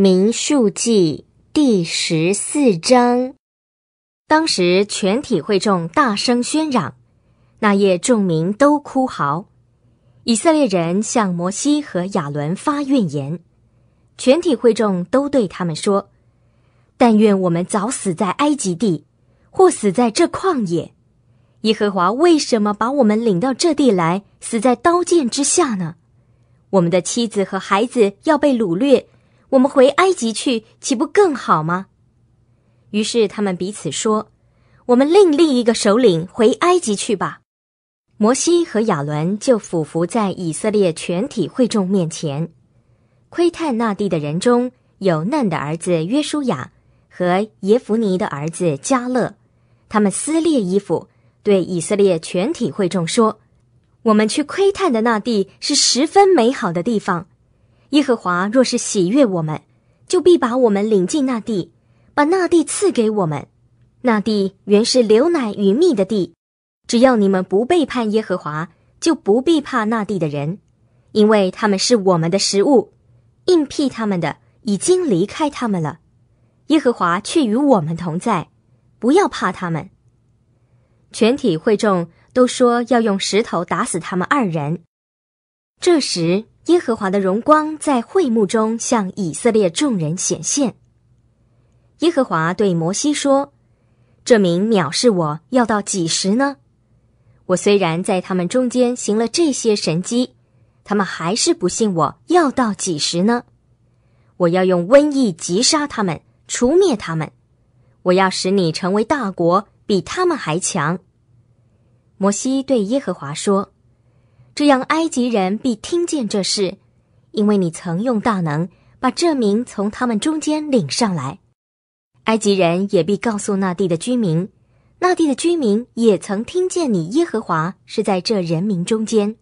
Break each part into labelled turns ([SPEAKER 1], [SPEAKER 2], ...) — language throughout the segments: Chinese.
[SPEAKER 1] 《民数记》第十四章，当时全体会众大声喧嚷，那夜众民都哭嚎。以色列人向摩西和亚伦发怨言，全体会众都对他们说：“但愿我们早死在埃及地，或死在这旷野。耶和华为什么把我们领到这地来，死在刀剑之下呢？我们的妻子和孩子要被掳掠。”我们回埃及去，岂不更好吗？于是他们彼此说：“我们另立一个首领回埃及去吧。”摩西和亚伦就俯伏在以色列全体会众面前。窥探那地的人中有嫩的儿子约书亚和耶孚尼的儿子迦勒，他们撕裂衣服，对以色列全体会众说：“我们去窥探的那地是十分美好的地方。”耶和华若是喜悦我们，就必把我们领进那地，把那地赐给我们。那地原是流奶与蜜的地，只要你们不背叛耶和华，就不必怕那地的人，因为他们是我们的食物。硬屁他们的已经离开他们了，耶和华却与我们同在，不要怕他们。全体会众都说要用石头打死他们二人。这时。耶和华的荣光在会幕中向以色列众人显现。耶和华对摩西说：“这名藐视我要到几时呢？我虽然在他们中间行了这些神迹，他们还是不信我，要到几时呢？我要用瘟疫击杀他们，除灭他们。我要使你成为大国，比他们还强。”摩西对耶和华说。这样，埃及人必听见这事，因为你曾用大能把这名从他们中间领上来。埃及人也必告诉那地的居民，那地的居民也曾听见你耶和华是在这人民中间，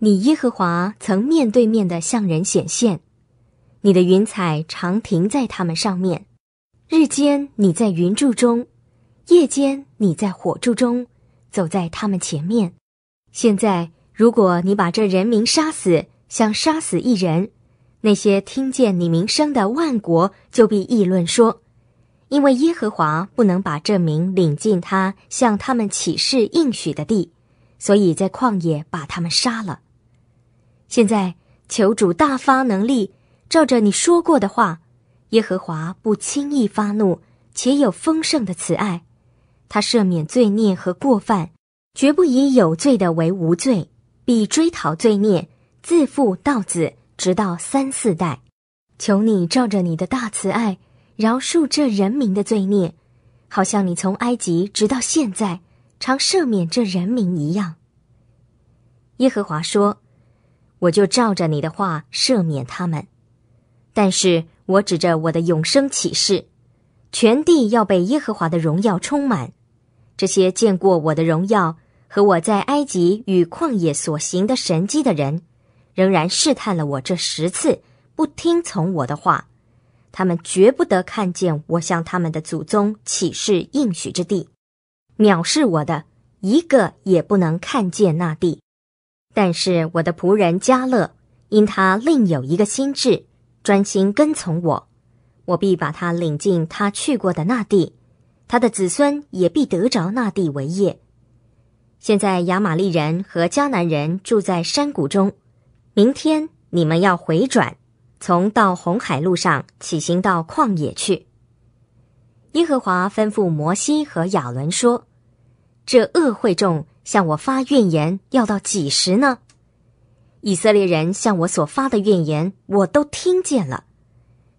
[SPEAKER 1] 你耶和华曾面对面的向人显现，你的云彩常停在他们上面，日间你在云柱中，夜间你在火柱中，走在他们前面。现在。如果你把这人民杀死，想杀死一人，那些听见你名声的万国就必议论说：因为耶和华不能把这名领进他向他们起誓应许的地，所以在旷野把他们杀了。现在求主大发能力，照着你说过的话，耶和华不轻易发怒，且有丰盛的慈爱，他赦免罪孽和过犯，绝不以有罪的为无罪。以追讨罪孽，自父到子，直到三四代。求你照着你的大慈爱，饶恕这人民的罪孽，好像你从埃及直到现在，常赦免这人民一样。耶和华说：“我就照着你的话赦免他们，但是我指着我的永生起誓，全地要被耶和华的荣耀充满。这些见过我的荣耀。”和我在埃及与旷野所行的神迹的人，仍然试探了我这十次不听从我的话，他们绝不得看见我向他们的祖宗启示应许之地。藐视我的一个也不能看见那地。但是我的仆人加勒，因他另有一个心智，专心跟从我，我必把他领进他去过的那地，他的子孙也必得着那地为业。现在亚玛利人和迦南人住在山谷中，明天你们要回转，从到红海路上起行到旷野去。耶和华吩咐摩西和亚伦说：“这恶会众向我发怨言要到几时呢？以色列人向我所发的怨言我都听见了。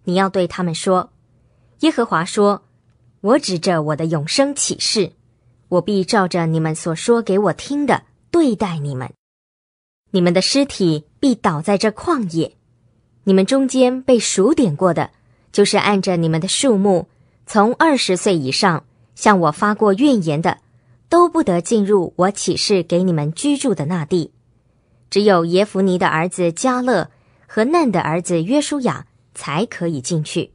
[SPEAKER 1] 你要对他们说：耶和华说，我指着我的永生起誓。”我必照着你们所说给我听的对待你们，你们的尸体必倒在这旷野。你们中间被数点过的，就是按着你们的数目，从二十岁以上向我发过怨言的，都不得进入我启示给你们居住的那地。只有耶弗尼的儿子加勒和嫩的儿子约书亚才可以进去。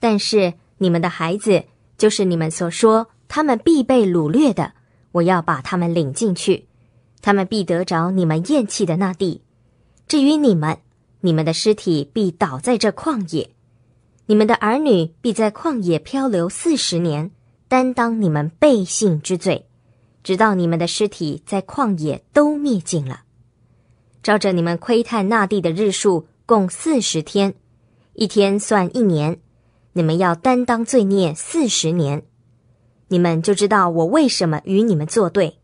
[SPEAKER 1] 但是你们的孩子，就是你们所说。他们必被掳掠的，我要把他们领进去；他们必得着你们厌弃的那地。至于你们，你们的尸体必倒在这旷野，你们的儿女必在旷野漂流四十年，担当你们背信之罪，直到你们的尸体在旷野都灭尽了。照着你们窥探那地的日数，共四十天，一天算一年，你们要担当罪孽四十年。你们就知道我为什么与你们作对，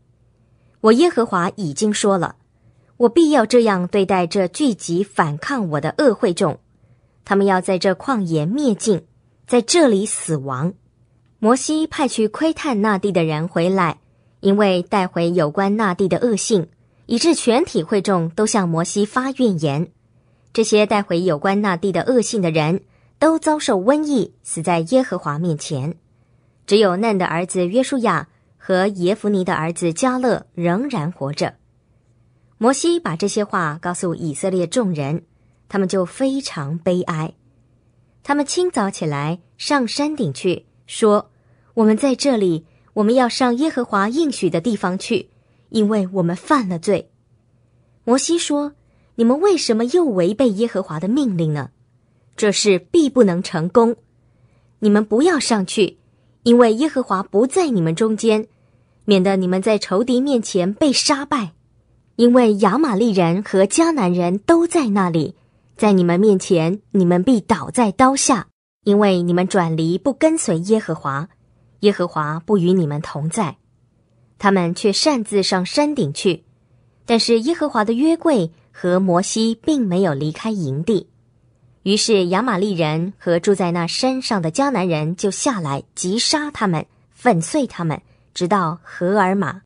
[SPEAKER 1] 我耶和华已经说了，我必要这样对待这聚集反抗我的恶会众，他们要在这旷野灭尽，在这里死亡。摩西派去窥探那地的人回来，因为带回有关那地的恶性，以致全体会众都向摩西发怨言。这些带回有关那地的恶性的人都遭受瘟疫，死在耶和华面前。只有嫩的儿子约书亚和耶夫尼的儿子加勒仍然活着。摩西把这些话告诉以色列众人，他们就非常悲哀。他们清早起来上山顶去，说：“我们在这里，我们要上耶和华应许的地方去，因为我们犯了罪。”摩西说：“你们为什么又违背耶和华的命令呢？这事必不能成功。你们不要上去。”因为耶和华不在你们中间，免得你们在仇敌面前被杀败。因为亚玛力人和迦南人都在那里，在你们面前，你们必倒在刀下。因为你们转离不跟随耶和华，耶和华不与你们同在。他们却擅自上山顶去，但是耶和华的约柜和摩西并没有离开营地。于是，亚玛利人和住在那山上的迦南人就下来，击杀他们，粉碎他们，直到荷尔玛。